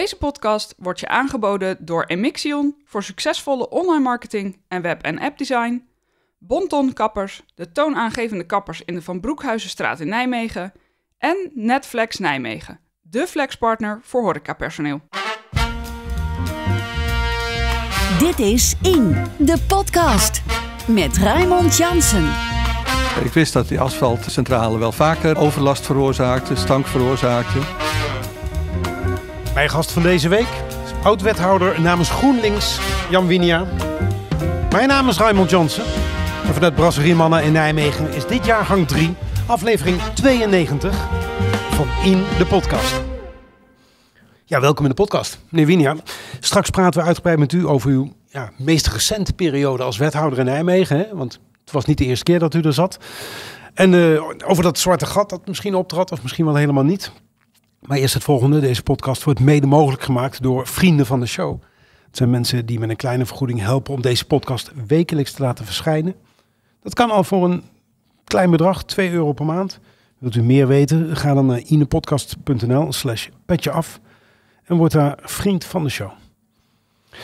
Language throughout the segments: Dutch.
Deze podcast wordt je aangeboden door Emixion voor succesvolle online marketing en web- en appdesign, Bonton Kappers, de toonaangevende kappers in de Van Broekhuizenstraat in Nijmegen en Netflex Nijmegen, de flexpartner voor horecapersoneel. Dit is In, de podcast met Raymond Jansen. Ik wist dat die asfaltcentrale wel vaker overlast veroorzaakte, stank veroorzaakte. Mijn gast van deze week is oud-wethouder namens GroenLinks, Jan Winia. Mijn naam is Raymond Johnson. En vanuit Brasserie Mannen in Nijmegen is dit jaar hang 3, aflevering 92 van In de Podcast. Ja, welkom in de podcast, meneer Winia. Straks praten we uitgebreid met u over uw ja, meest recente periode als wethouder in Nijmegen. Hè? Want het was niet de eerste keer dat u er zat. En eh, over dat zwarte gat dat misschien optrad, of misschien wel helemaal niet. Maar eerst het volgende. Deze podcast wordt mede mogelijk gemaakt door vrienden van de show. Het zijn mensen die met een kleine vergoeding helpen om deze podcast wekelijks te laten verschijnen. Dat kan al voor een klein bedrag, 2 euro per maand. Wilt u meer weten? Ga dan naar inepodcast.nl slash petje af en word daar vriend van de show.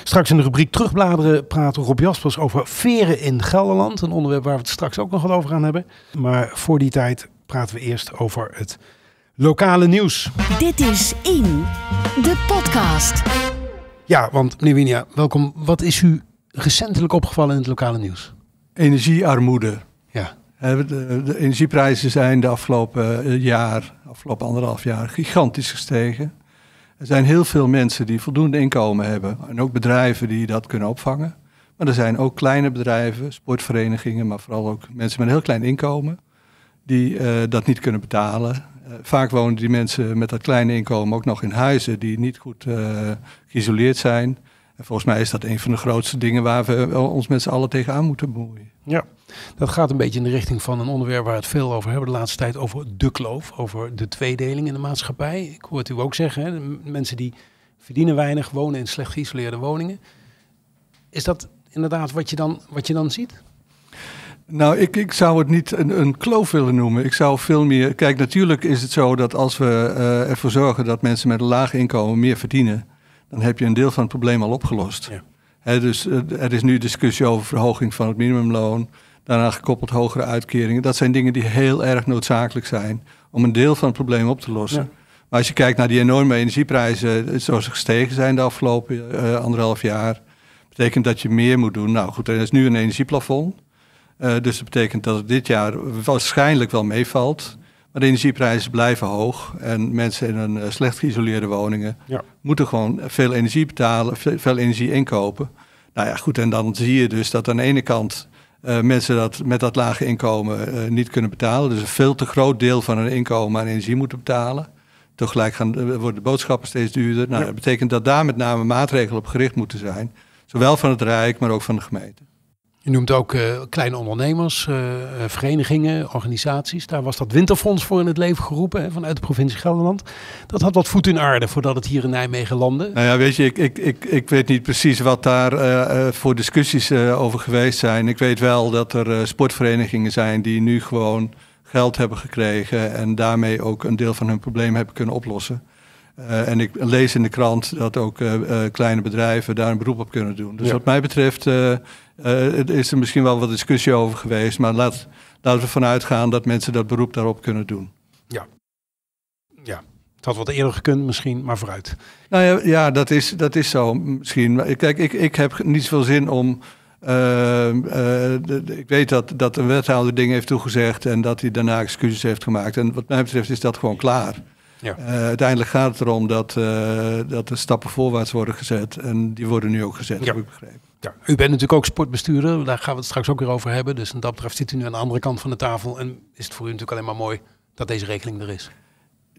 Straks in de rubriek Terugbladeren praten Rob Jaspers over veren in Gelderland. Een onderwerp waar we het straks ook nog wat over gaan hebben. Maar voor die tijd praten we eerst over het Lokale nieuws. Dit is In, de podcast. Ja, want meneer Winia, welkom. Wat is u recentelijk opgevallen in het lokale nieuws? Energiearmoede. Ja. Eh, de energieprijzen zijn de afgelopen eh, jaar, afgelopen anderhalf jaar, gigantisch gestegen. Er zijn heel veel mensen die voldoende inkomen hebben. En ook bedrijven die dat kunnen opvangen. Maar er zijn ook kleine bedrijven, sportverenigingen, maar vooral ook mensen met een heel klein inkomen die eh, dat niet kunnen betalen. Eh, vaak wonen die mensen met dat kleine inkomen ook nog in huizen die niet goed eh, geïsoleerd zijn. En volgens mij is dat een van de grootste dingen waar we ons met z'n allen tegenaan moeten bemoeien. Ja, dat gaat een beetje in de richting van een onderwerp waar we het veel over hebben de laatste tijd, over de kloof, over de tweedeling in de maatschappij. Ik hoor het u ook zeggen, mensen die verdienen weinig, wonen in slecht geïsoleerde woningen. Is dat inderdaad wat je dan, wat je dan ziet? Nou, ik, ik zou het niet een, een kloof willen noemen. Ik zou veel meer. Kijk, natuurlijk is het zo dat als we eh, ervoor zorgen dat mensen met een laag inkomen meer verdienen, dan heb je een deel van het probleem al opgelost. Ja. dus eh, er is nu discussie over verhoging van het minimumloon, daarna gekoppeld hogere uitkeringen. Dat zijn dingen die heel erg noodzakelijk zijn om een deel van het probleem op te lossen. Maar als je kijkt naar die enorme energieprijzen, eh, zoals ze gestegen zijn de afgelopen anderhalf jaar, betekent dat je meer moet doen. Nou goed, er is nu een energieplafond. Eh, dus dat betekent dat het dit jaar waarschijnlijk wel meevalt. Maar de energieprijzen blijven hoog. En mensen in een eh, slecht geïsoleerde woningen moeten gewoon veel energie betalen, veel, energie inkopen. Nou ja, goed, en dan zie je dus dat aan de ene kant eh, mensen dat met dat lage inkomen niet kunnen betalen. Dus een veel te groot deel van hun inkomen aan energie moeten betalen. Tegelijk gaan, worden de boodschappen steeds duurder. Nou, Dat betekent dat daar met name maatregelen op gericht moeten zijn. Zowel van het Rijk, maar ook van de gemeente. Je noemt ook eh, kleine ondernemers, eh, eh, verenigingen, organisaties. Daar was dat winterfonds voor in het leven geroepen hè, vanuit de provincie Gelderland. Dat had wat voet in aarde voordat het hier in Nijmegen landde. Nou ja, weet je, ik, ik, ik, ik weet niet precies wat daar voor discussies over geweest zijn. Ik weet wel dat er sportverenigingen zijn die nu gewoon geld hebben gekregen en daarmee ook een deel van hun probleem hebben kunnen oplossen. Eh, en ik lees in de krant dat ook eh, eh, kleine bedrijven daar een beroep op kunnen doen. Dus wat mij betreft is er misschien wel wat discussie over geweest. Maar laat, laten we vanuit gaan dat mensen dat beroep daarop kunnen doen. Ja. Ja. Het had wat eerder gekund misschien, maar vooruit. Nou ja, ja dat, is, dat is zo misschien. Kijk, ik, ik heb niet zoveel zin om... Ehm, ik weet dat, dat een wethouder dingen heeft toegezegd... en dat hij daarna excuses heeft gemaakt. En wat mij betreft is dat gewoon klaar. Ja. Eh, uiteindelijk gaat het erom dat, eh, dat er stappen voorwaarts worden gezet. En die worden nu ook gezet, ja. heb ik begrepen. Ja. U bent natuurlijk ook sportbestuurder, daar gaan we het straks ook weer over hebben. Dus wat dat betreft zit u nu aan de andere kant van de tafel. En is het voor u natuurlijk alleen maar mooi dat deze regeling er is.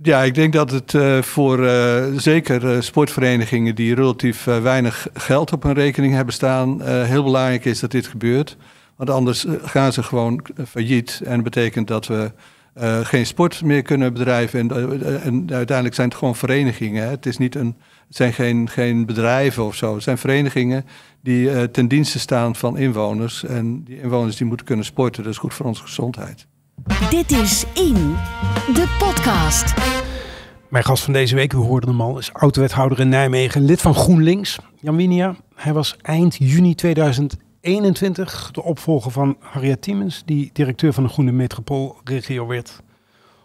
Ja, ik denk dat het eh, voor uh, zeker sportverenigingen die relatief weinig geld op hun rekening hebben staan, heel belangrijk is dat dit gebeurt. Want anders gaan ze gewoon failliet. En betekent dat we eh, geen sport meer kunnen bedrijven. En, eh, en, uiteindelijk zijn het gewoon verenigingen. Hè. Het, is niet een, het zijn geen, geen bedrijven of zo. Het zijn verenigingen die eh, ten dienste staan van inwoners. En die inwoners die moeten kunnen sporten. Dat is goed voor onze gezondheid. Dit is In, de podcast. Mijn gast van deze week, we hoorden hem al, is oud in Nijmegen, lid van GroenLinks, Jan Winia. Hij was eind juni 2011 21, de opvolger van Harriet Tiemens, die directeur van de Groene Metropoolregio werd.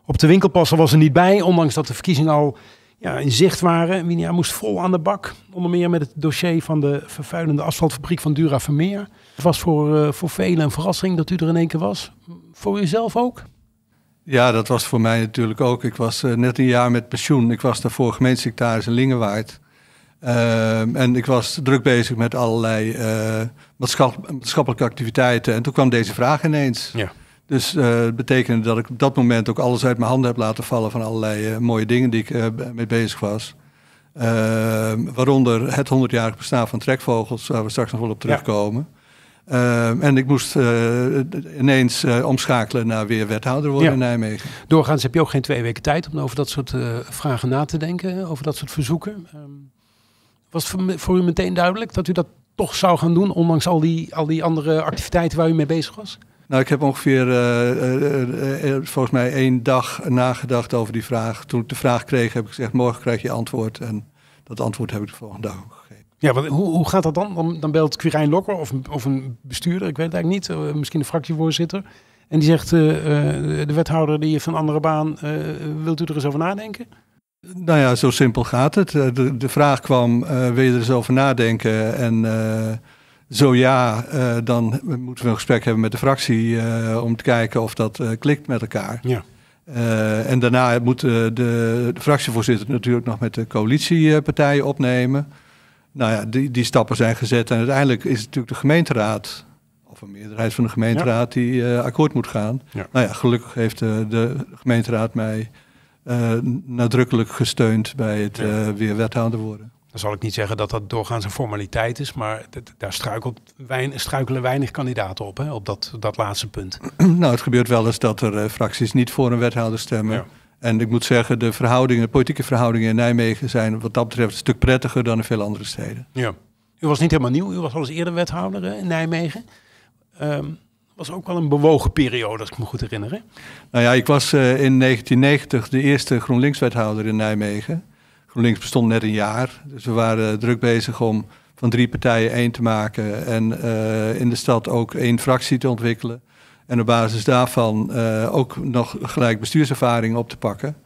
Op de winkelpasser was er niet bij, ondanks dat de verkiezingen al ja, in zicht waren. Winia moest vol aan de bak, onder meer met het dossier van de vervuilende asfaltfabriek van Dura Vermeer. Het was voor, eh, voor velen een verrassing dat u er in één keer was. Voor uzelf ook? Ja, dat was voor mij natuurlijk ook. Ik was eh, net een jaar met pensioen. Ik was daarvoor gemeentesecretaris in Lingewaard. Ehm, en ik was druk bezig met allerlei eh, maatschappelijke activiteiten. En toen kwam deze vraag ineens. Ja. Dus uh, betekende dat ik op dat moment ook alles uit mijn handen heb laten vallen van allerlei eh, mooie dingen die ik uh, mee bezig was. Ehm, waaronder het 100-jarig bestaan van trekvogels, waar we straks nog wel op terugkomen. Ehm, en ik moest ineens omschakelen naar weer wethouder worden in Nijmegen. Doorgaans heb je ook geen twee weken tijd om over dat soort vragen na te denken, over dat soort verzoeken. Ehm, was het voor, voor u meteen duidelijk dat u dat toch zou gaan doen, ondanks al die, al die andere activiteiten waar u mee bezig was? Nou, ik heb ongeveer eh, eh, eh, volgens mij één dag nagedacht over die vraag. Toen ik de vraag kreeg, heb ik gezegd: morgen krijg je antwoord. En dat antwoord heb ik de volgende dag ook gegeven. Ja, want hoe, hoe gaat dat dan? dan? dan belt Quirijn Lokker of, of een bestuurder, ik weet het eigenlijk niet, misschien een fractievoorzitter. En die zegt: de wethouder die heeft een andere baan, wilt u er eens over nadenken? Nou ja, zo simpel gaat het. Eh, de, vraag kwam, eh, wil je er eens over nadenken? En eh, zo ja, dan moeten we een gesprek hebben met de fractie om te kijken of dat klikt met elkaar. Ja. en daarna moet de, fractievoorzitter natuurlijk nog met de coalitiepartijen opnemen. Nou ja, die, die stappen zijn gezet. En uiteindelijk is het natuurlijk de gemeenteraad of een meerderheid van de gemeenteraad die akkoord moet gaan. Ja. Nou ja, gelukkig heeft de gemeenteraad mij eh, nadrukkelijk gesteund bij het eh, weer wethouder worden. Dan zal ik niet zeggen dat dat doorgaans een formaliteit is, maar daar struikelen weinig kandidaten op, hè, op dat, dat laatste punt. Nou, het gebeurt wel eens dat er eh, fracties niet voor een wethouder stemmen. En ik moet zeggen, de verhoudingen, de politieke verhoudingen in Nijmegen zijn wat dat betreft een stuk prettiger dan in veel andere steden. Ja. U was niet helemaal nieuw, u was al eens eerder wethouder in Nijmegen. Um, was ook wel een bewogen periode, als ik me goed herinner. Nou ja, ik was eh, in 1990 de eerste GroenLinks-wethouder in Nijmegen. GroenLinks bestond net een jaar, dus we waren druk bezig om van drie partijen één te maken en eh, in de stad ook één fractie te ontwikkelen. En op basis daarvan eh, ook nog gelijk bestuurservaring op te pakken.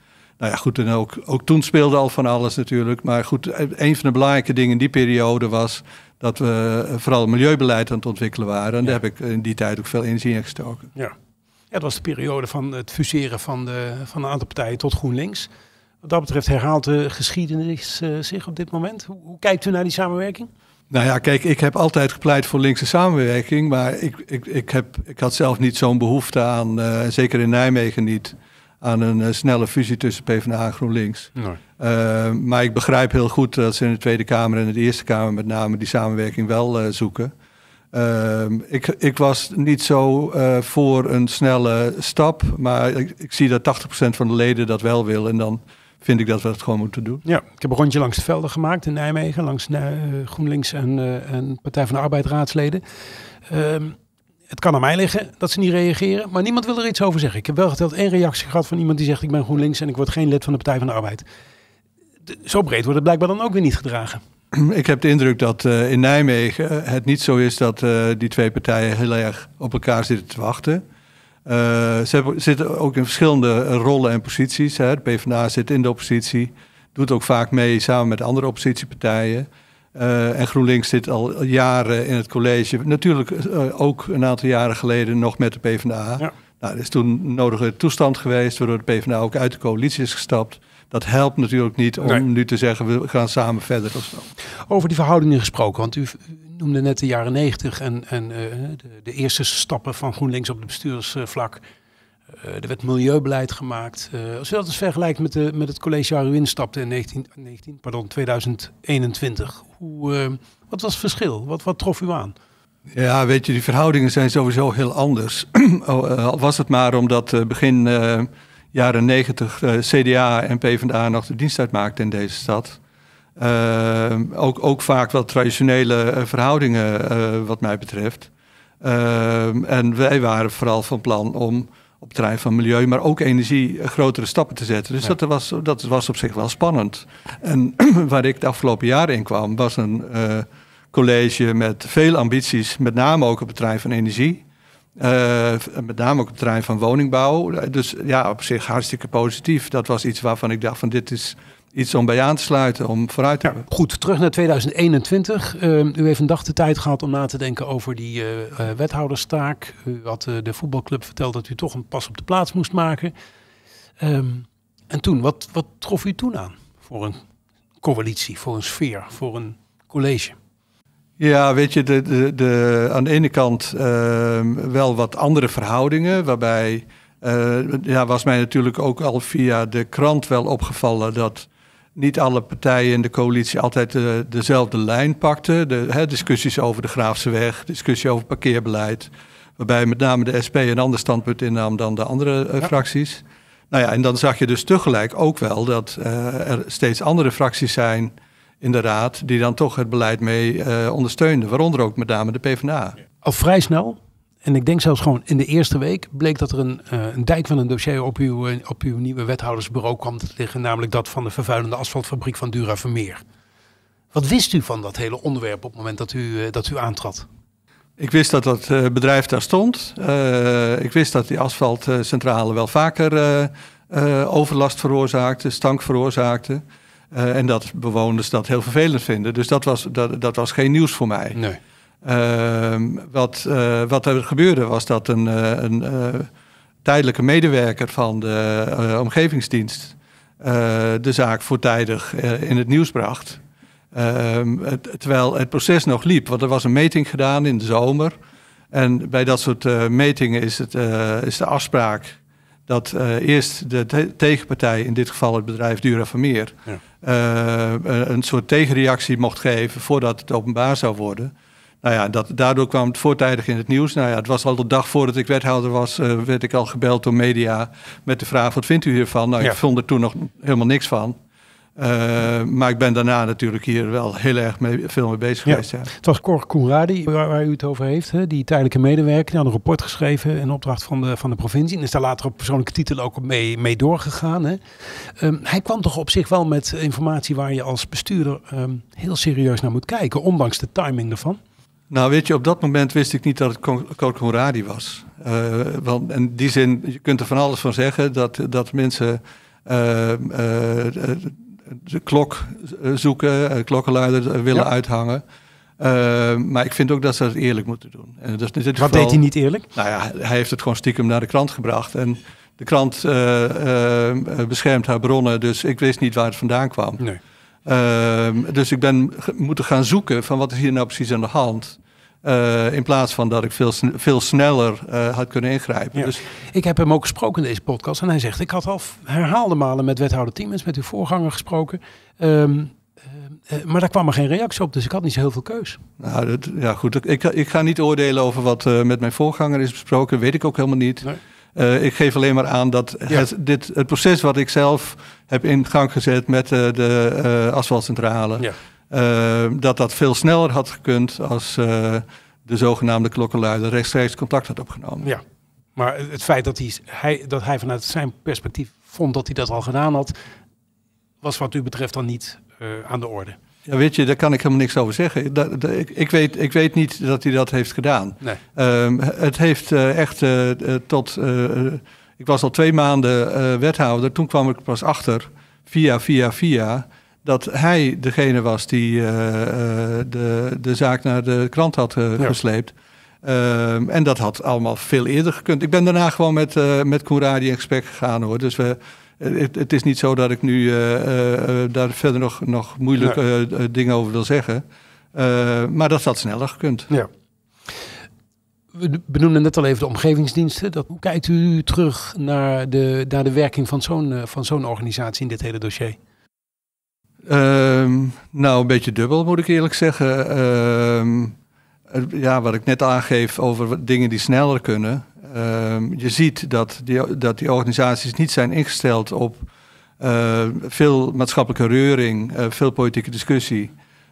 Nou ja, goed, en ook, ook toen speelde al van alles natuurlijk. Maar goed, e-, een van de belangrijke dingen in die periode was dat we eh, vooral milieubeleid aan het ontwikkelen waren. En daar heb ik in die tijd ook veel energie in gestoken. Ja. Ja, dat was de periode van het fuseren van, de, van een aantal partijen tot GroenLinks. Wat dat betreft herhaalt de geschiedenis eh, zich op dit moment. Hoe, kijkt u naar die samenwerking? Nou ja, kijk, ik heb altijd gepleit voor linkse samenwerking. Maar ik, ik, ik, heb, ik had zelf niet zo'n behoefte aan, uh, zeker in Nijmegen niet aan een eh, snelle fusie tussen PvdA en GroenLinks. Eh, maar ik begrijp heel goed dat ze in de Tweede Kamer en in de Eerste Kamer met name die samenwerking wel eh, zoeken. Ehm, ik, ik, was niet zo voor een snelle stap, maar ik, ik zie dat 80% van de leden dat wel wil. En dan vind ik dat we het gewoon moeten doen. Ja, ik heb een rondje langs de velden gemaakt in Nijmegen, langs Groenlinks en, en Partij van de Arbeid raadsleden. Ehm, het kan aan mij liggen dat ze niet reageren, maar niemand wil er iets over zeggen. Ik heb wel geteld één reactie gehad van iemand die zegt: Ik ben GroenLinks en ik word geen lid van de Partij van de Arbeid. zo breed wordt het blijkbaar dan ook weer niet gedragen. Ik heb de indruk dat eh, in Nijmegen het niet zo is dat eh, die twee partijen heel erg op elkaar zitten te wachten. Eh, ze zitten ook in verschillende rollen en posities. Hè. De PvdA zit in de oppositie, doet ook vaak mee samen met andere oppositiepartijen. Eh, en GroenLinks zit al jaren in het college. Natuurlijk eh, ook een aantal jaren geleden nog met de PvdA. Nou, er is toen nodige toestand geweest, waardoor de PvdA ook uit de coalitie is gestapt. Dat helpt natuurlijk niet om nu te zeggen, we gaan samen verder Over die verhoudingen gesproken, want u noemde net de jaren negentig en, en eh, de, de, eerste stappen van GroenLinks op het bestuursvlak. Eh, er werd milieubeleid gemaakt. Eh, als je dat eens vergelijkt met, de, met het college waar u instapte in 19, 19 pardon, 2021, hoe, eh, wat was het verschil? Wat, wat trof u aan? Ja, weet je, die verhoudingen zijn sowieso heel anders. Oh, al was het maar omdat begin jaren 90 CDA en PvdA nog de dienst uitmaakten in deze stad. ook, ook vaak wel traditionele verhoudingen, wat mij betreft. en wij waren vooral van plan om op het terrein van milieu, maar ook energie eh, grotere stappen te zetten. Dus dat, was, dat was op zich wel spannend. En waar ik de afgelopen jaren in kwam, was een eh, college met veel ambities, met name ook op het terrein van energie. Eh, met name ook op het terrein van woningbouw. Dus ja, op zich hartstikke positief. Dat was iets waarvan ik dacht van dit is iets om bij aan te sluiten, om vooruit te ja, Goed, terug naar 2021. Ehm, u heeft een dag de tijd gehad om na te denken over die uh, wethouderstaak. U had eh, de voetbalclub verteld dat u toch een pas op de plaats moest maken. Ehm, en toen, wat, wat trof u toen aan voor een coalitie, voor een sfeer, voor een college? Ja, weet je, de, de, de aan de ene kant ehm, wel wat andere verhoudingen, waarbij ja, was mij natuurlijk ook al via de krant wel opgevallen dat niet alle partijen in de coalitie altijd eh, dezelfde lijn pakten. De, hè, discussies over de Graafseweg, discussie over parkeerbeleid. Waarbij met name de SP een ander standpunt innam dan de andere eh, fracties. Nou ja, en dan zag je dus tegelijk ook wel dat eh, er steeds andere fracties zijn in de raad. die dan toch het beleid mee ondersteunden. Waaronder ook met name de PvdA. Al oh, vrij snel en ik denk zelfs gewoon in de eerste week bleek dat er een, eh, een dijk van een dossier op uw, eh, op uw nieuwe wethoudersbureau kwam te liggen, namelijk dat van de vervuilende asfaltfabriek van Dura Vermeer. Wat wist u van dat hele onderwerp op het moment dat u, eh, dat u aantrad? Ik wist dat dat bedrijf daar stond. ik wist dat die asfaltcentrale wel vaker overlast veroorzaakte, stank veroorzaakte. en dat bewoners dat heel vervelend vinden. Dus dat was, dat, dat was geen nieuws voor mij. Nee. Ehm, wat, eh, wat er gebeurde was dat een, eh, een eh, tijdelijke medewerker van de omgevingsdienst de zaak voortijdig in het nieuws bracht. Ehm, terwijl het proces nog liep, want er was een meting gedaan in de zomer. En bij dat soort metingen is, het, is de afspraak dat eerst de tegenpartij, in dit geval het bedrijf Dura Vermeer, een soort tegenreactie mocht geven voordat het openbaar zou worden. Nou ja, dat, daardoor kwam het voortijdig in het nieuws. Nou ja, het was al de dag voordat ik wethouder was, eh, werd ik al gebeld door media met de vraag: wat vindt u hiervan? Nou, ja. ik vond er toen nog helemaal niks van. Eh, maar ik ben daarna natuurlijk hier wel heel erg mee, veel mee bezig geweest. Ja. Het was Cor Koenradi, waar, waar, u het over heeft, hè? die tijdelijke medewerker. Die had een rapport geschreven in opdracht van de, van de provincie. En is daar later op persoonlijke titel ook mee, mee doorgegaan. Hè? Ehm, hij kwam toch op zich wel met informatie waar je als bestuurder ehm, heel serieus naar moet kijken, ondanks de timing ervan. Nou, weet je, op dat moment wist ik niet dat het Korkomradi was. Uh, want in die zin, je kunt er van alles van zeggen dat, dat mensen eh, eh, de klok zoeken, klokkenluider willen ja. uithangen. maar ik vind ook dat ze dat eerlijk moeten doen. En Wat deed hij niet eerlijk? Nou ja, hij heeft het gewoon stiekem naar de krant gebracht. En de krant beschermt haar bronnen, dus ik wist niet waar het vandaan kwam. Nee. Ehm, dus ik ben moeten gaan zoeken van wat is hier nou precies aan de hand. Eh, in plaats van dat ik veel, veel sneller eh, had kunnen ingrijpen. Dus... Ik heb hem ook gesproken in deze podcast. En hij zegt: Ik had al herhaalde malen met wethouder Tiemens, met uw voorganger gesproken. Ehm, eh, maar daar kwam er geen reactie op, dus ik had niet zo heel veel keus. Nou, dat, ja, goed. Ik, ik, ga niet oordelen over wat met mijn voorganger is besproken. Weet ik ook helemaal niet. Eh, ik geef alleen maar aan dat het, dit, het proces wat ik zelf heb in gang gezet met eh, de eh, asfaltcentrale, ja. dat dat veel sneller had gekund als de zogenaamde klokkenluider rechtstreeks contact had opgenomen. Ja, maar het feit dat hij, dat hij vanuit zijn perspectief vond dat hij dat al gedaan had, was wat u betreft dan niet aan de orde. Ja, weet je, daar kan ik helemaal niks over zeggen. Dat, ik, ik, weet, ik weet niet dat hij dat heeft gedaan. Ehm, het heeft eh, echt eh, eh, tot. ik was al twee maanden wethouder. Toen kwam ik pas achter, via, via, via. Dat hij degene was die de, de zaak naar de krant had gesleept. Ehm, en dat had allemaal veel eerder gekund. Ik ben daarna gewoon met, uh, met in gesprek gegaan hoor. Dus we, het, het, is niet zo dat ik nu eh, eh, eh, daar verder nog, nog moeilijke dingen over wil zeggen. maar dat had sneller gekund. Ja. We benoemden net al even de omgevingsdiensten. Dat, hoe kijkt u terug naar de, naar de werking van zo'n organisatie in dit hele dossier? Ehm, nou, een beetje dubbel moet ik eerlijk zeggen. Ehm, ja, wat ik net aangeef over dingen die sneller kunnen. Ehm, je ziet dat die, dat die organisaties niet zijn ingesteld op eh, veel maatschappelijke reuring, eh, veel politieke discussie.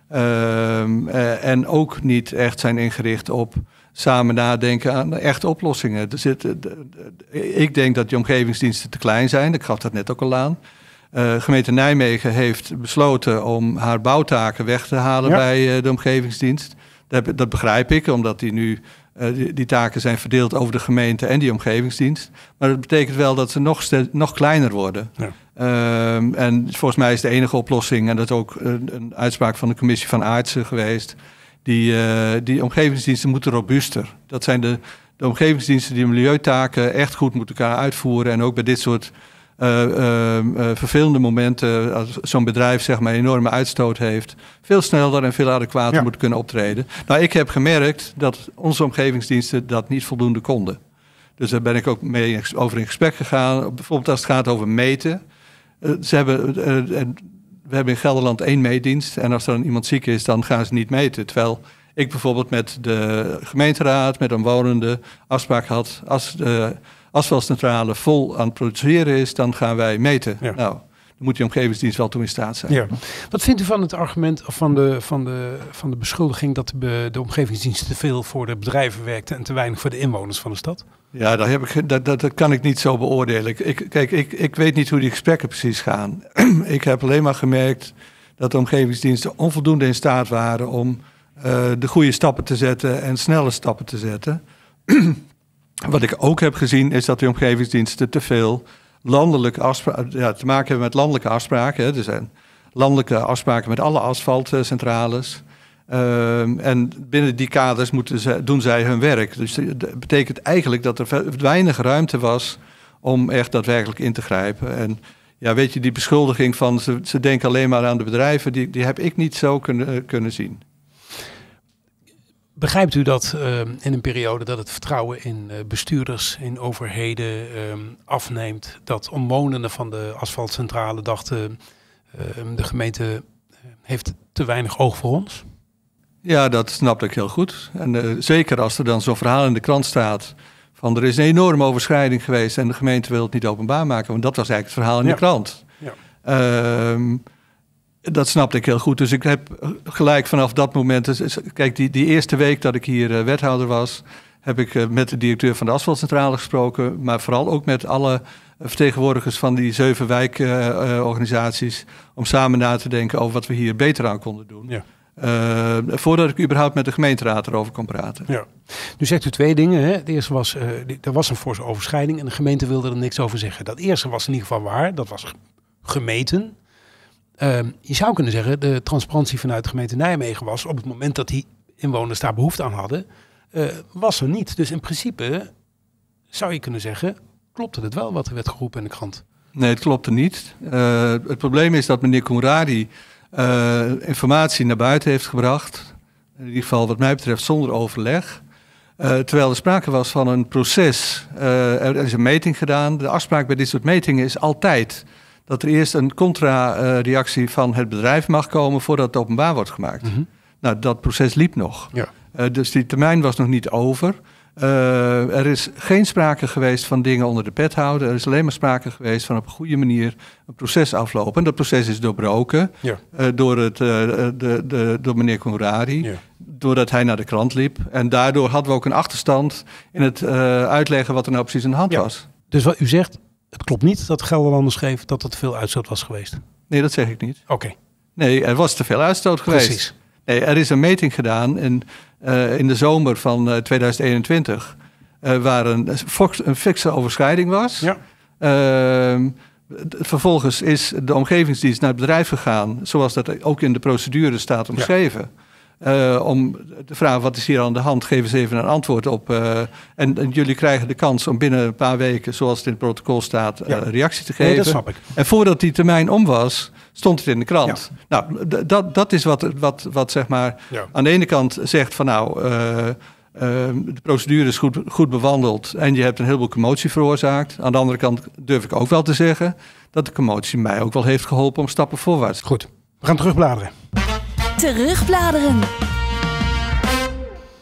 Ehm, eh, en ook niet echt zijn ingericht op samen nadenken aan echte oplossingen. Er ik denk dat die omgevingsdiensten te klein zijn. Ik gaf dat net ook al aan. gemeente Nijmegen heeft besloten om haar bouwtaken weg te halen bij de omgevingsdienst. Dat, dat, begrijp ik, omdat die nu eh, die, taken zijn verdeeld over de gemeente en die omgevingsdienst. Maar dat betekent wel dat ze nog, nog kleiner worden. Ja. Ehm, en volgens mij is de enige oplossing, en dat is ook een, een uitspraak van de commissie van aardsen geweest, die, eh, die omgevingsdiensten moeten robuuster. Dat zijn de, de omgevingsdiensten die milieutaken echt goed moeten kunnen uitvoeren. En ook bij dit soort uh, uh, vervelende momenten, als zo'n bedrijf zeg maar enorme uitstoot heeft, veel sneller en veel adequater moet kunnen optreden. Nou, ik heb gemerkt dat onze omgevingsdiensten dat niet voldoende konden. Dus daar ben ik ook mee over in gesprek gegaan. Bijvoorbeeld als het gaat over meten. ze hebben, we hebben in Gelderland één meetdienst. En als er dan iemand ziek is, dan gaan ze niet meten. Terwijl ik bijvoorbeeld met de gemeenteraad, met een wonende afspraak had. Als asfaltcentrale vol aan het produceren is, dan gaan wij meten. Nou, dan moet die omgevingsdienst wel toe in staat zijn. Ja. Wat vindt u van het argument van de, van de, van de beschuldiging dat de, de omgevingsdienst te veel voor de bedrijven werkte en te weinig voor de inwoners van de stad? Ja, dat, heb ik, dat, dat, dat kan ik niet zo beoordelen. Ik, kijk, ik, ik weet niet hoe die gesprekken precies gaan. ik heb alleen maar gemerkt dat de omgevingsdiensten onvoldoende in staat waren om eh, de goede stappen te zetten en snelle stappen te zetten. Wat ik ook heb gezien is dat de omgevingsdiensten te veel landelijk afspraken, ja, te maken hebben met landelijke afspraken. Hè. Er zijn landelijke afspraken met alle asfaltcentrales. Ehm, en binnen die kaders moeten ze, doen zij hun werk. Dus dat betekent eigenlijk dat er weinig ruimte was om echt daadwerkelijk in te grijpen. En ja, weet je, die beschuldiging van ze, ze denken alleen maar aan de bedrijven, die, die heb ik niet zo kunnen, eh, kunnen zien. Begrijpt u dat ehm, in een periode dat het vertrouwen in eh, bestuurders, in overheden ehm, afneemt, dat omwonenden van de asfaltcentrale dachten, ehm, de gemeente eh, heeft te weinig oog voor ons? Ja, dat snap ik heel goed. En eh, zeker als er dan zo'n verhaal in de krant staat van er is een enorme overschrijding geweest en de gemeente wil het niet openbaar maken, want dat was eigenlijk het verhaal in de krant. Ja dat snapte ik heel goed. Dus ik heb gelijk vanaf dat moment. Dus, dus, kijk, die, die eerste week dat ik hier eh, wethouder was. heb ik eh, met de directeur van de asfaltcentrale gesproken. Maar vooral ook met alle vertegenwoordigers van die zeven wijkorganisaties. Eh, om samen na te denken over wat we hier beter aan konden doen. Ja. voordat ik überhaupt met de gemeenteraad erover kon praten. Ja. Nu zegt u twee dingen. Hè? Het eerste was, uh, er was een forse overschrijding en de gemeente wilde er niks over zeggen. Dat eerste was in ieder geval waar, dat was gemeten. Ehm, je zou kunnen zeggen, de transparantie vanuit de gemeente Nijmegen was op het moment dat die inwoners daar behoefte aan hadden, eh, was er niet. Dus in principe zou je kunnen zeggen, klopte het wel wat er werd geroepen in de krant? Nee, het klopte niet. Eh, het probleem is dat meneer Koenradi eh, informatie naar buiten heeft gebracht. In ieder geval wat mij betreft zonder overleg. terwijl er sprake was van een proces. er is een meting gedaan. De afspraak bij dit soort metingen is altijd dat er eerst een contra-reactie van het bedrijf mag komen voordat het openbaar wordt gemaakt. Mhm. Nou, dat proces liep nog. Ja. Eh, dus die termijn was nog niet over. Eh, er is geen sprake geweest van dingen onder de pet houden. Er is alleen maar sprake geweest van op een goede manier een proces aflopen. En dat proces is doorbroken eh, door, het, de, de, door meneer Conradi. Doordat hij naar de krant liep. En daardoor hadden we ook een achterstand in het uitleggen wat er nou precies aan de hand was. Dus wat u zegt, het klopt niet dat Gelderland schreef dat het veel uitstoot was geweest. Nee, dat zeg ik niet. Oké. Nee, er was te veel uitstoot geweest. Precies. Nee, er is een meting gedaan in, eh, in de zomer van 2021. Eh, eh, waar een, een fikse overschrijding was. Ja. Ehm, vervolgens is de omgevingsdienst naar het bedrijf gegaan, zoals dat ook in de procedure staat omschreven. Eh, om te vragen wat is hier aan de hand, geven ze even een antwoord op. Eh, en, jullie krijgen de kans om binnen een paar weken, zoals het in het protocol staat, eh, reactie te geven. Nee, dat snap ik. En voordat die termijn om was, stond het in de krant. Ja. Nou, dat, dat is wat, wat, wat zeg maar aan de ene kant zegt van nou. Ehm, de procedure is goed, goed bewandeld en je hebt een heleboel commotie veroorzaakt. Aan de andere kant durf ik ook wel te zeggen dat de commotie mij ook wel heeft geholpen om stappen voorwaarts. Goed, we gaan terugbladeren. Terugbladeren.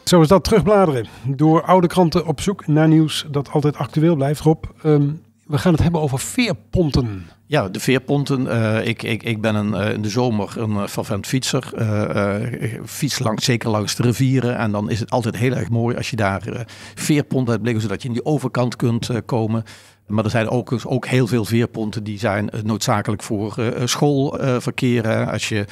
Zo is dat terugbladeren. Door oude kranten op zoek naar nieuws dat altijd actueel blijft. Rob, ehm, we gaan het hebben over veerponten. Ja, de veerponten. Eh, ik, ik, ik ben een, eh, in de zomer een uh, eh, vervent fietser. fiets langs, zeker langs de rivieren. En dan is het altijd heel erg mooi als je daar veerponten hebt liggen, zodat je in die overkant kunt komen. Maar er zijn ook, ook heel veel veerponten die zijn eh, noodzakelijk voor eh, eh, schoolverkeer. Als je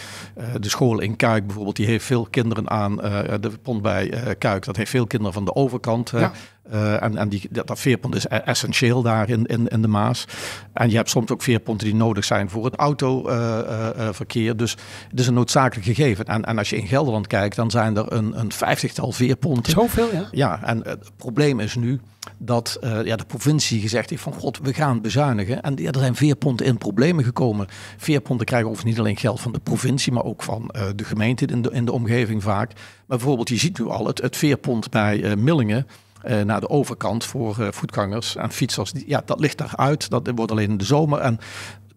de school in Kuik bijvoorbeeld, die heeft veel kinderen aan. de pont bij Kuik, dat heeft veel kinderen van de overkant. Ja. Eh, en die, dat, veerpont is e-, essentieel daar in, in, in de Maas. En je hebt soms ook veerponten die nodig zijn voor het autoverkeer. Eh, eh, dus het is een noodzakelijk gegeven. En, en als je in Gelderland kijkt, dan zijn er een, een vijftigtal veerponten. Zoveel, ja? Ja, en het probleem is nu dat ja, de provincie gezegd heeft van god, we gaan bezuinigen. En ja, er zijn veerponten in problemen gekomen. Veerponten krijgen over niet alleen geld van de provincie, maar ook van de gemeente in de, in de omgeving vaak. Maar bijvoorbeeld, je ziet nu al het, het veerpont bij Millingen. Eh, naar de overkant voor eh, voetgangers en fietsers. ja, dat ligt daaruit. Dat wordt alleen in de zomer. En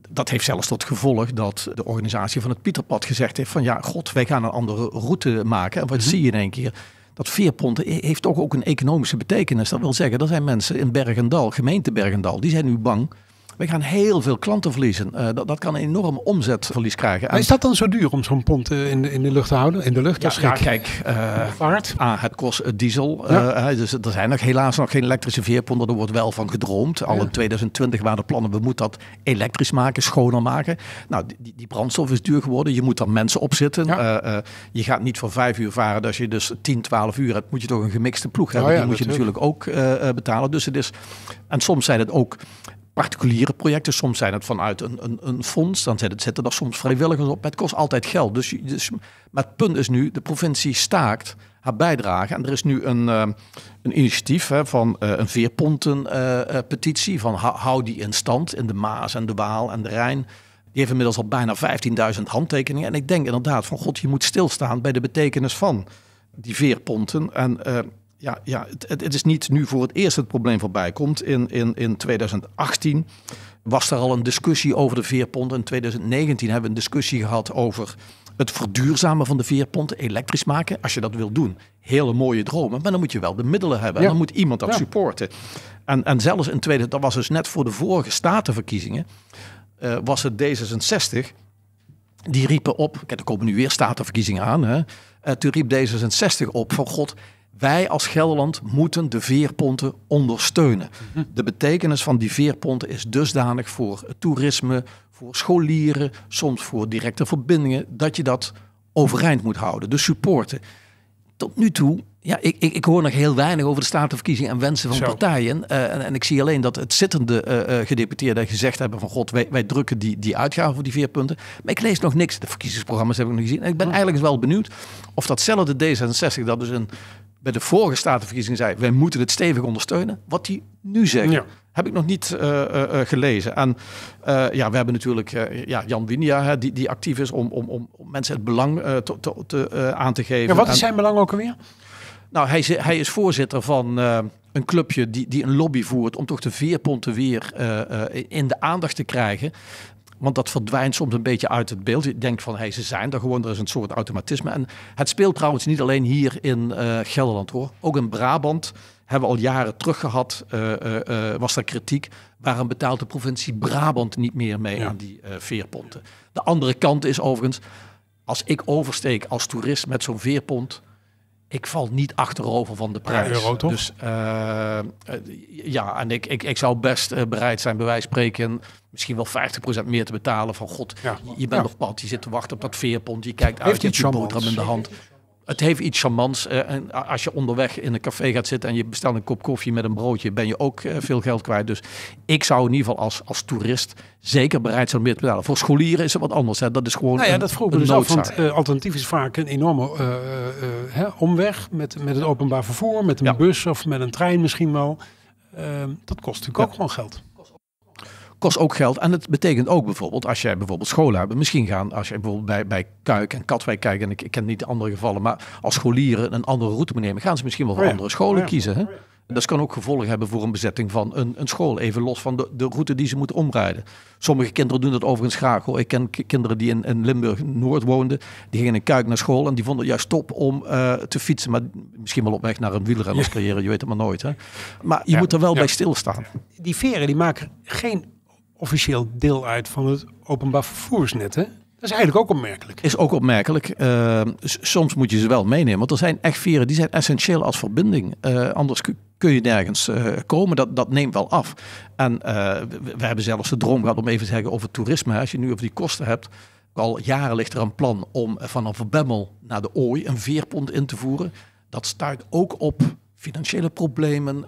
dat heeft zelfs tot gevolg dat de organisatie van het Pieterpad gezegd heeft van ja, god, wij gaan een andere route maken. En wat mhm. zie je in één keer? dat veerpont heeft toch ook een economische betekenis. Dat wil zeggen, er zijn mensen in Bergendal, gemeente Bergendal, die zijn nu bang we gaan heel veel klanten verliezen. Eh, dat, dat, kan een enorm omzetverlies krijgen. Maar is dat dan zo duur om zo'n pont eh, in de, in de lucht te houden? In de lucht? Ja, ja kijk. Eh, vaart. Ah, het kost diesel. Ja. dus er zijn nog helaas nog geen elektrische veerponten. Er wordt wel van gedroomd. Al in 2020 waren de plannen, we moeten dat elektrisch maken, schoner maken. Nou, die, die brandstof is duur geworden. Je moet daar mensen op zitten. je gaat niet voor vijf uur varen. Dus als je dus 10, 12 uur hebt, moet je toch een gemixte ploeg hebben. die moet je natuurlijk ook betalen. Dus het is... En soms zijn het ook particuliere projecten. Soms zijn het vanuit een, een, een fonds. Dan zitten, er soms vrijwilligers op. Maar het kost altijd geld. Dus, dus, maar het punt is nu, de provincie staakt haar bijdrage. En er is nu een, eh, een initiatief hè, van eh, een veerpontenpetitie. Eh, uh, van hou die in stand in de Maas en de Waal en de Rijn. Die heeft inmiddels al bijna 15.000 handtekeningen. En ik denk inderdaad van god, je moet stilstaan bij de betekenis van die veerponten. En ja, ja het, het, is niet nu voor het eerst het probleem voorbij komt. In, in, in 2018 was er al een discussie over de veerpont. In 2019 hebben we een discussie gehad over het verduurzamen van de veerpont, elektrisch maken. Als je dat wil doen, hele mooie dromen, maar dan moet je wel de middelen hebben. En dan moet iemand dat supporten. En, en zelfs in tweede, dat was dus net voor de vorige statenverkiezingen, eh, was het D66 die riepen op, kijk, er komen nu weer statenverkiezingen aan. Hè? Eh, toen riep D66 op van god, wij als Gelderland moeten de veerponten ondersteunen. De betekenis van die veerponten is dusdanig voor toerisme, voor scholieren, soms voor directe verbindingen, dat je dat overeind moet houden. Dus supporten. Tot nu toe, ja, ik, ik, ik hoor nog heel weinig over de statenverkiezingen en wensen van partijen. Eh, en, ik zie alleen dat het zittende uh, gedeputeerden gezegd hebben van god, wij, drukken die, die uitgaven voor die veerpunten. Maar ik lees nog niks. De verkiezingsprogramma's heb ik nog gezien. En ik ben hm. eigenlijk wel benieuwd of datzelfde D66, dat dus een bij de vorige statenverkiezing zei: wij moeten het stevig ondersteunen. Wat die nu zeggen, heb ik nog niet eh, eh, eh, gelezen. En ja, we hebben natuurlijk ja, Jan Winia, hè, die, die actief is om, om, om mensen het belang te, te, aan te geven. Ja, wat is zijn belang ook alweer? Nou, hij, hij is voorzitter van een clubje die, die een lobby voert om toch de veerpont weer in de aandacht te krijgen. Want dat verdwijnt soms een beetje uit het beeld. Je denkt van, hey, ze zijn er gewoon, er is een soort automatisme. En het speelt trouwens niet alleen hier in eh, Gelderland hoor. Ook in Brabant hebben we al jaren terug gehad, eh, eh, was daar kritiek. Waarom betaalt de provincie Brabant niet meer mee aan die veerponten? De andere kant is overigens, als ik oversteek als toerist met zo'n veerpont ik val niet achterover van de prijs. toch? Dus eh, eh, ja, en ik, ik, ik zou best eh, bereid zijn, bij wijze van spreken, misschien wel 50% meer te betalen. Van god, je, bent nog pad, je zit te wachten op dat veerpont, je kijkt uit, Heeft je hebt je boterham in de hand het heeft iets charmants. Eh, en als je onderweg in een café gaat zitten en je bestelt een kop koffie met een broodje, ben je ook eh, veel geld kwijt. Dus ik zou in ieder geval als, als toerist zeker bereid zijn om meer te betalen. Voor scholieren is het wat anders. Hè. Dat is gewoon. Nou ja, een, dat vroeg me dus Want eh, alternatief is vaak een enorme hè, omweg met, met het openbaar vervoer, met een bus of met een trein misschien wel. Ehm, dat kost natuurlijk ook gewoon geld kost ook geld. En het betekent ook bijvoorbeeld, als jij bijvoorbeeld scholen hebt, misschien gaan, als je bijvoorbeeld bij, bij Kuik en Katwijk kijkt, en ik, ik ken niet de andere gevallen, maar als scholieren een andere route nemen, gaan ze misschien wel voor oh andere scholen oh kiezen. Hè? Oh dat kan ook gevolgen hebben voor een bezetting van een, een school, even los van de, de route die ze moeten omrijden. Sommige kinderen doen dat overigens graag. Hoor. Ik ken kinderen die in, in Limburg-Noord woonden, die gingen in Kuik naar school en die vonden het juist top om eh, te fietsen, maar misschien wel op weg naar een wielrennerscarrière, je weet het maar nooit. Hè? Maar je moet er wel bij stilstaan. Die veren die maken geen officieel deel uit van het openbaar vervoersnet. Hè? Dat is eigenlijk ook opmerkelijk. Is ook opmerkelijk. Eh, soms moet je ze wel meenemen. Want er zijn echt vieren die zijn essentieel als verbinding. Eh, anders kun je nergens eh, komen. Dat, dat neemt wel af. En we, we, hebben zelfs de droom gehad om even te zeggen over toerisme. Als je nu over die kosten hebt. Al jaren ligt er een plan om vanaf Bemmel naar de Ooi een veerpont in te voeren. Dat stuit ook op financiële problemen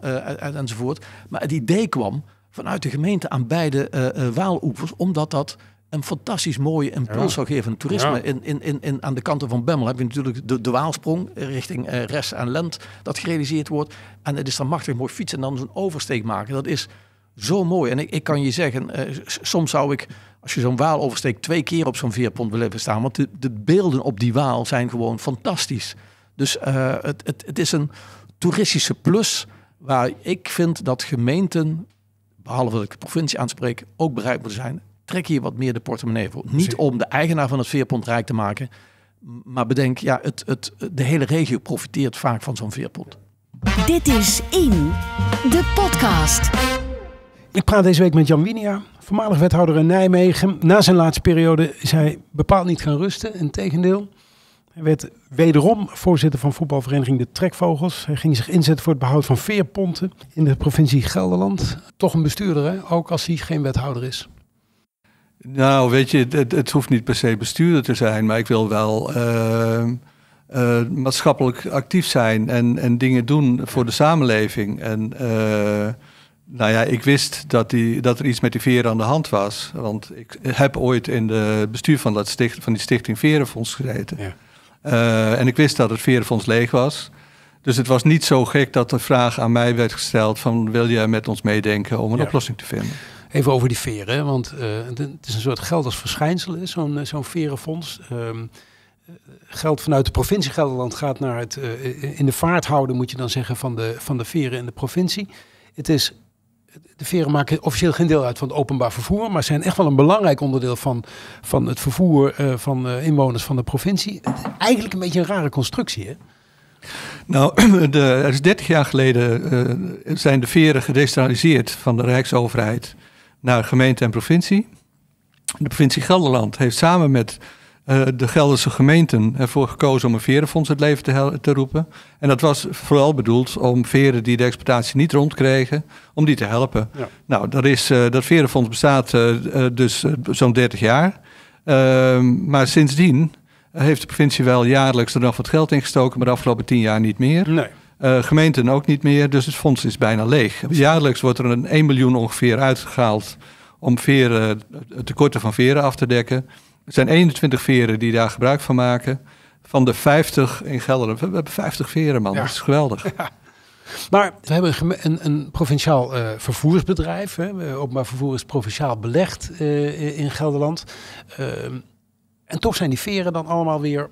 enzovoort. Maar het idee kwam vanuit de gemeente aan beide uh, Waaloevers, omdat dat een fantastisch mooie impuls zou geven. Toerisme in, in, in, in, aan de kanten van Bemmel heb je natuurlijk de, de Waalsprong eh, richting uh, Res en Lent, dat gerealiseerd wordt. En het is dan machtig mooi fietsen en dan zo'n oversteek maken. Dat is zo mooi. En ik, ik kan je zeggen, soms zou ik, als je zo'n waal oversteekt, twee keer op zo'n veerpont willen staan. Want de, de beelden op die waal zijn gewoon fantastisch. Dus het, het, het is een toeristische plus waar ik vind dat gemeenten behalve dat ik de provincie aanspreek, ook bereid moeten zijn. Trek hier wat meer de portemonnee voor. Niet om de eigenaar van het veerpont rijk te maken, maar bedenk, ja, het, het, de hele regio profiteert vaak van zo'n veerpont. Dit is In, de podcast. Ik praat deze week met Jan Winia, voormalig wethouder in Nijmegen. Na zijn laatste periode is hij bepaald niet gaan rusten, tegendeel. Hij werd wederom voorzitter van voetbalvereniging De Trekvogels. Hij ging zich inzetten voor het behoud van veerponten in de provincie Gelderland. Toch een bestuurder, hè? ook als hij geen wethouder is. Nou, weet je, het, het, hoeft niet per se bestuurder te zijn, maar ik wil wel eh, eh, maatschappelijk actief zijn en, en dingen doen voor de samenleving. En eh, nou ja, ik wist dat, die, dat er iets met die veren aan de hand was. Want ik heb ooit in het bestuur van, dat sticht, van die stichting Verenfonds gezeten. Ja. Eh, en ik wist dat het verenfonds leeg was. Dus het was niet zo gek dat de vraag aan mij werd gesteld van wil jij met ons meedenken om een oplossing te vinden. Even over die veren, want eh, het is een soort geld als verschijnsel, zo'n eh, zo'n verenfonds. Ehm, geld vanuit de provincie Gelderland gaat naar het, in de vaart houden moet je dan zeggen van de, van de veren in de provincie. Het is de veren maken officieel geen deel uit van het openbaar vervoer, maar zijn echt wel een belangrijk onderdeel van, van het vervoer eh, van eh, inwoners van de provincie. Eigenlijk een beetje een rare constructie, hè? Nou, de, 30 jaar geleden eh, zijn de veren gedestraliseerd van de Rijksoverheid naar gemeente en provincie. De provincie Gelderland heeft samen met eh, de Gelderse gemeenten ervoor gekozen om een verenfonds het leven te, te, roepen. En dat was vooral bedoeld om veren die de exploitatie niet rondkregen, om die te helpen. Nou, dat, is, eh, dat verenfonds bestaat eh, dus zo'n 30 jaar. Ehm, maar sindsdien heeft de provincie wel jaarlijks er nog wat geld in gestoken, maar de afgelopen 10 jaar niet meer. Nee. gemeenten ook niet meer, dus het fonds is bijna leeg. Jaarlijks wordt er een 1 miljoen ongeveer uitgehaald om veren, tekorten van veren af te dekken. Er zijn 21 veren die daar gebruik van maken. Van de 50 in Gelderland. We hebben 50 veren, man. Dat is geweldig. Maar we hebben een, een provinciaal eh, vervoersbedrijf. Hè. Openbaar vervoer is provinciaal belegd eh, in Gelderland. Ehm, en toch zijn die veren dan allemaal weer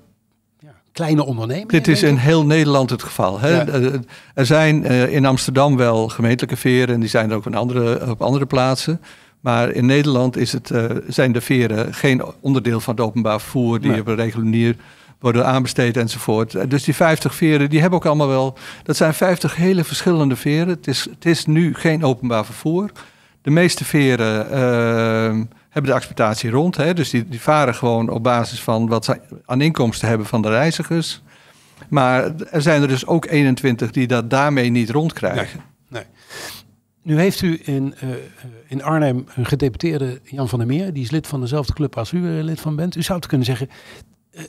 ja, kleine ondernemingen. Dit is in heel Nederland het geval. Hè? Eh, er zijn in Amsterdam wel gemeentelijke veren. En die zijn er ook andere, op andere plaatsen. Maar in Nederland is het, eh, zijn de veren geen onderdeel van het openbaar vervoer. Die nee. reguliere manier worden aanbesteed enzovoort. Eh, dus die 50 veren, die hebben ook allemaal wel. Dat zijn 50 hele verschillende veren. Het is, het is nu geen openbaar vervoer. De meeste veren ehm, hebben de acceptatie rond. Hè? Dus die, die varen gewoon op basis van wat ze aan inkomsten hebben van de reizigers. Maar er zijn er dus ook 21 die dat daarmee niet rondkrijgen. Ja nu heeft u in, eh, in Arnhem een gedeputeerde Jan van der Meer. Die is lid van dezelfde club als u er eh, lid van bent. U zou het kunnen zeggen, eh,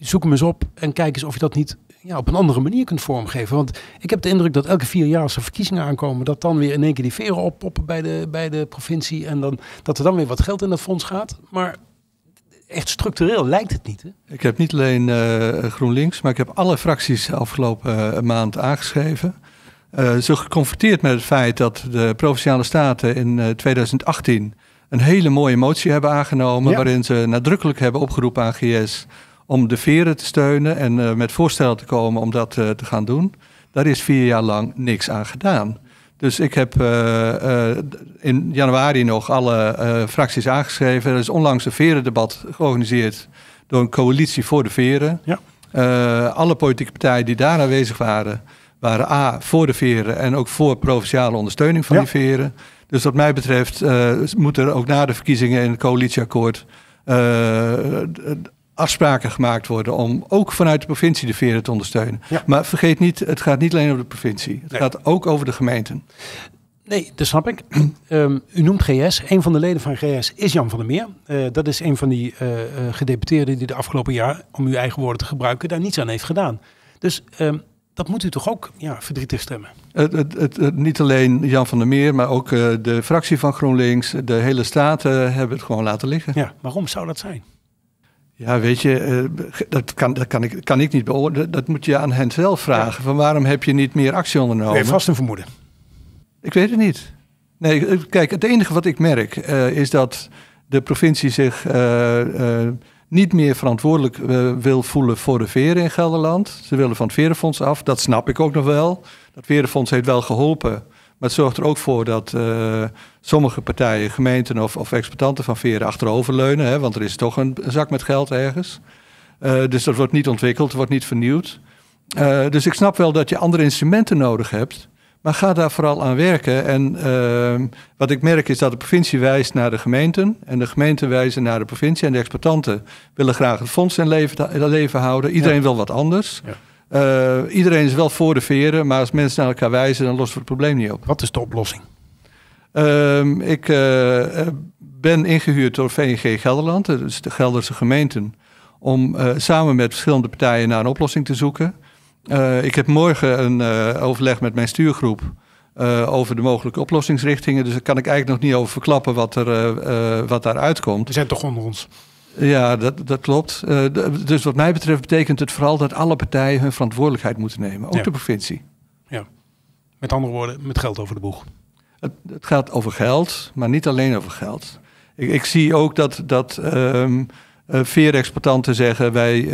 zoek hem eens op en kijk eens of je dat niet ja, op een andere manier kunt vormgeven. Want ik heb de indruk dat elke vier jaar als er verkiezingen aankomen, dat dan weer in één keer die veren oppoppen bij de, bij de provincie. En dan, dat er dan weer wat geld in dat fonds gaat. Maar echt structureel lijkt het niet. Hè? Ik heb niet alleen GroenLinks, maar ik heb alle fracties afgelopen maand aangeschreven. Ze eh, zo geconfronteerd met het feit dat de Provinciale Staten in 2018 eh, een hele mooie motie hebben aangenomen. Waarin ze nadrukkelijk hebben opgeroepen aan GS om de veren te steunen en eh, met voorstellen te komen om dat te gaan doen. Daar is vier jaar lang niks aan gedaan. Dus ik heb in januari nog alle fracties aangeschreven. Er is onlangs een verendebat georganiseerd door een coalitie voor de veren. Ja. alle politieke partijen die daar aanwezig waren, waren A, voor de veren en ook voor provinciale ondersteuning van die veren. Dus wat mij betreft eh, moet er ook na de verkiezingen in het coalitieakkoord eh, afspraken gemaakt worden om ook vanuit de provincie de veren te ondersteunen. Maar vergeet niet, het gaat niet alleen over de provincie. Het gaat ook over de gemeenten. Nee, dat snap ik. Ehm, u noemt GS. Een van de leden van GS is Jan van der Meer. Eh, dat is een van die gedeputeerden die de afgelopen jaar, om uw eigen woorden te gebruiken, daar niets aan heeft gedaan. Dus um, dat moet u toch ook ja, verdrietig stemmen? Het, het, het, niet alleen Jan van der Meer, maar ook eh, de fractie van GroenLinks, de hele Staten eh, hebben het gewoon laten liggen. Ja, waarom zou dat zijn? Ja, weet je, eh, dat, kan, dat kan, ik, kan ik niet beoordelen. Dat moet je aan hen zelf vragen. Van waarom heb je niet meer actie ondernomen? Nee, vast een vermoeden. Ik weet het niet. Nee, kijk, het enige wat ik merk is dat de provincie zich niet meer verantwoordelijk eh, wil voelen voor de veren in Gelderland. Ze willen van het Verenfonds af, dat snap ik ook nog wel. Dat Verenfonds heeft wel geholpen, maar het zorgt er ook voor dat eh, sommige partijen, gemeenten of, of exploitanten van veren achteroverleunen, hè, want er is toch een, zak met geld ergens. Eh, dus dat wordt niet ontwikkeld, wordt niet vernieuwd. dus ik snap wel dat je andere instrumenten nodig hebt maar ga daar vooral aan werken. En ehm, wat ik merk is dat de provincie wijst naar de gemeenten. En de gemeenten wijzen naar de provincie. En de exploitanten willen graag het fonds in leven, leven houden. Iedereen wil wat anders. Ja. Eh, iedereen is wel voor de veren. Maar als mensen naar elkaar wijzen, dan lossen we het probleem niet op. Wat is de oplossing? Ehm, ik eh, eh, ben ingehuurd door VNG Gelderland. Dus de Gelderse gemeenten. Om samen met verschillende partijen naar een oplossing te zoeken. Eh, ik heb morgen een eh, overleg met mijn stuurgroep eh, over de mogelijke oplossingsrichtingen. Dus daar kan ik eigenlijk nog niet over verklappen wat, er, wat daar uitkomt. We zijn toch onder ons? Ja, dat, dat klopt. dus wat mij betreft betekent het vooral dat alle partijen hun verantwoordelijkheid moeten nemen. Ook de provincie. Ja, met andere woorden, met geld over de boeg. Het, het gaat over geld, maar niet alleen over geld. Ik, ik zie ook dat, dat um, veerexportanten zeggen wij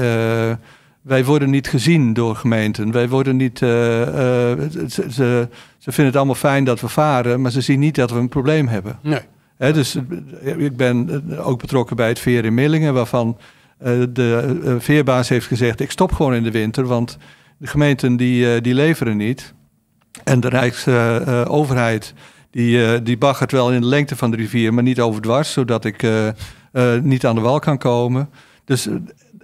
wij worden niet gezien door gemeenten. Wij worden niet. Eh, eh, ze, ze, vinden het allemaal fijn dat we varen, maar ze zien niet dat we een probleem hebben. Nee. dus eh, ik ben ook betrokken bij het veer in Millingen, waarvan de veerbaas heeft gezegd: ik stop gewoon in de winter, want de gemeenten die, die leveren niet. En de Rijksoverheid die, die baggert wel in de lengte van de rivier, maar niet overdwars, zodat ik niet aan de wal kan komen. Dus eh,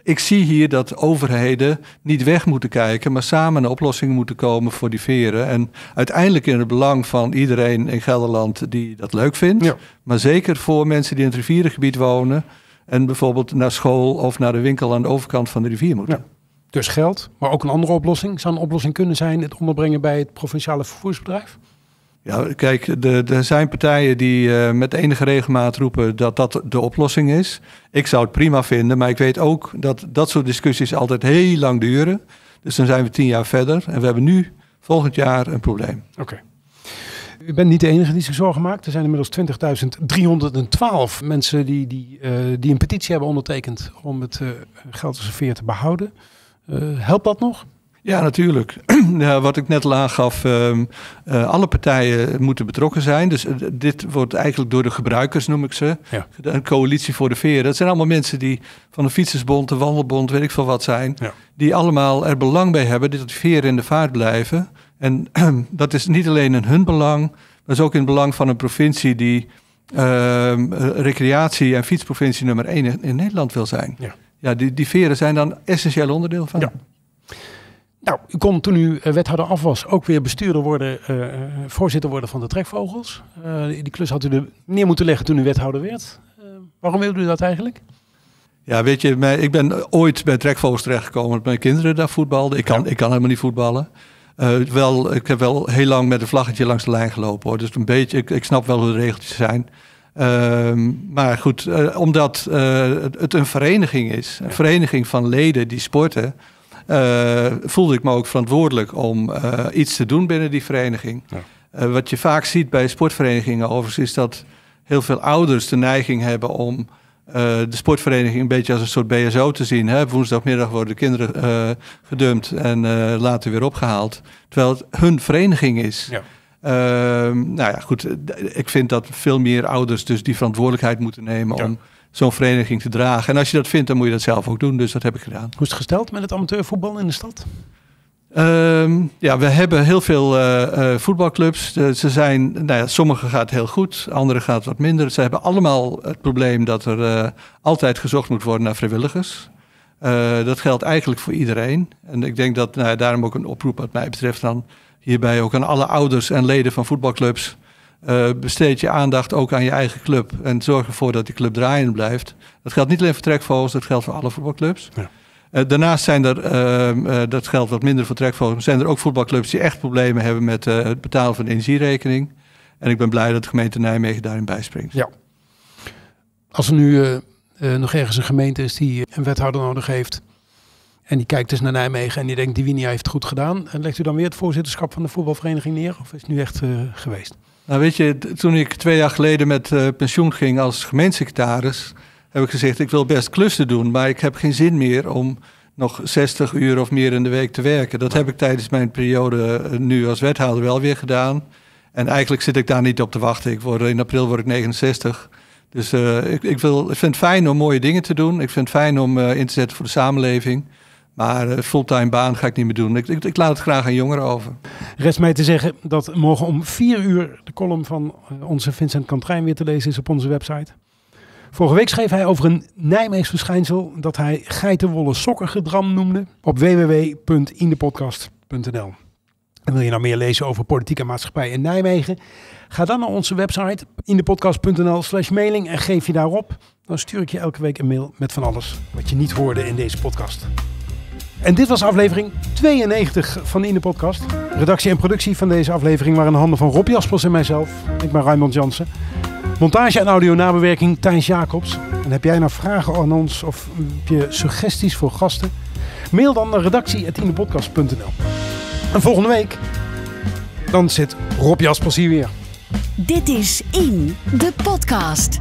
ik zie hier dat overheden niet weg moeten kijken, maar samen een oplossing moeten komen voor die veren. En uiteindelijk in het belang van iedereen in Gelderland die dat leuk vindt. Maar zeker voor mensen die in het rivierengebied wonen en bijvoorbeeld naar school of naar de winkel aan de overkant van de rivier moeten. Dus geld, maar ook een andere oplossing. Zou een oplossing kunnen zijn het onderbrengen bij het provinciale vervoersbedrijf? Ja, kijk, er zijn partijen die uh, met enige regelmaat roepen dat dat de oplossing is. Ik zou het prima vinden, maar ik weet ook dat dat soort discussies altijd heel lang duren. Dus dan zijn we tien jaar verder en we hebben nu volgend jaar een probleem. Oké. U bent niet de enige die zich zorgen maakt. Er zijn inmiddels 20.312 mensen die, die, eh, die een petitie hebben ondertekend om het uh, eh, geldreserveer te behouden. helpt dat nog? Ja, natuurlijk. Ja, wat ik net al aangaf, ehm, eh, alle partijen moeten betrokken zijn. Dus eh, dit wordt eigenlijk door de gebruikers, noem ik ze, een coalitie voor de veren. Dat zijn allemaal mensen die van de Fietsersbond, de Wandelbond, weet ik veel wat zijn. Die allemaal er belang bij hebben dat de veren in de vaart blijven. En dat is niet alleen in hun belang, maar is ook in het belang van een provincie die ehm, eh, recreatie- en fietsprovincie nummer 1 in, Nederland wil zijn. Ja. Ja, die, die veren zijn dan essentieel onderdeel van. Ja. Nou, u kon toen u eh, wethouder af was ook weer bestuurder worden, eh, eh, voorzitter worden van de trekvogels. die klus had u er neer moeten leggen toen u wethouder werd. waarom wilde u dat eigenlijk? Ja, weet je, ik ben ooit bij trekvogels terechtgekomen omdat mijn kinderen daar voetbalden. Ik kan, ik kan helemaal niet voetballen. wel, ik heb wel heel lang met een vlaggetje langs de lijn gelopen hoor. Dus een beetje, ik, snap wel hoe de regeltjes zijn. Ehm, maar goed, omdat het een vereniging is, een vereniging van leden die sporten, eh, voelde ik me ook verantwoordelijk om eh, iets te doen binnen die vereniging. Eh, wat je vaak ziet bij sportverenigingen overigens is dat heel veel ouders de neiging hebben om de sportvereniging een beetje als een soort BSO te zien. Hè? Woensdagmiddag worden de kinderen gedumpt en later weer opgehaald. Terwijl het hun vereniging is. Ja. Ehm, nou ja, goed. Ik vind dat veel meer ouders dus die verantwoordelijkheid moeten nemen om zo'n vereniging te dragen. En als je dat vindt, dan moet je dat zelf ook doen. Dus dat heb ik gedaan. Hoe is het gesteld met het amateurvoetbal in de stad? Ehm, ja, we hebben heel veel eh, eh, voetbalclubs. ze zijn, nou ja, sommige gaat heel goed, andere gaat wat minder. Ze hebben allemaal het probleem dat er eh, altijd gezocht moet worden naar vrijwilligers. dat geldt eigenlijk voor iedereen. En ik denk dat nou ja, daarom ook een oproep wat mij betreft dan hierbij ook aan alle ouders en leden van voetbalclubs. Eh, besteed je aandacht ook aan je eigen club. En zorg ervoor dat die club draaiend blijft. Dat geldt niet alleen voor trekvogels, dat geldt voor alle voetbalclubs. Ja. Eh, daarnaast zijn er, eh, dat geldt wat minder voor trekvogels, zijn er ook voetbalclubs die echt problemen hebben met het betalen van de energierekening. En ik ben blij dat de gemeente Nijmegen daarin bijspringt. Ja. Als er nu nog ergens een gemeente is die een wethouder nodig heeft en die kijkt dus naar Nijmegen en die denkt, die Winia heeft het goed gedaan. En legt u dan weer het voorzitterschap van de voetbalvereniging neer? Of is het nu echt eh, geweest? Nou weet je, toen ik twee jaar geleden met eh, pensioen ging als gemeentesecretaris... heb ik gezegd, ik wil best klussen doen, maar ik heb geen zin meer om nog 60 uur of meer in de week te werken. Dat heb ik tijdens mijn periode eh, nu als wethouder wel weer gedaan. En eigenlijk zit ik daar niet op te wachten. Ik word, in april word ik 69. Dus ik, ik, wil, ik vind het fijn om mooie dingen te doen. Ik vind het fijn om in te zetten voor de samenleving. Maar eh, fulltime baan ga ik niet meer doen. Ik, ik, laat het graag aan jongeren over. Rest mij te zeggen dat morgen om vier uur de column van eh, onze Vincent Kantrein weer te lezen is op onze website. Vorige week schreef hij over een Nijmeegs verschijnsel dat hij geitenwolle sokkengedram noemde op www.indepodcast.nl. En wil je nou meer lezen over politiek en maatschappij in Nijmegen? Ga dan naar onze website indepodcast.nl slash mailing en geef je daarop. Dan stuur ik je elke week een mail met van alles wat je niet hoorde in deze podcast. En dit was aflevering 92 van In de Podcast. Redactie en productie van deze aflevering waren in handen van Rob Jaspers en mijzelf. Ik ben Raymond Jansen. Montage en audio-nabewerking Thijs Jacobs. En heb jij nou vragen aan ons of heb je suggesties voor gasten? Mail dan naar redactie.indepodcast.nl En volgende week, dan zit Rob Jaspers hier weer. Dit is In de Podcast.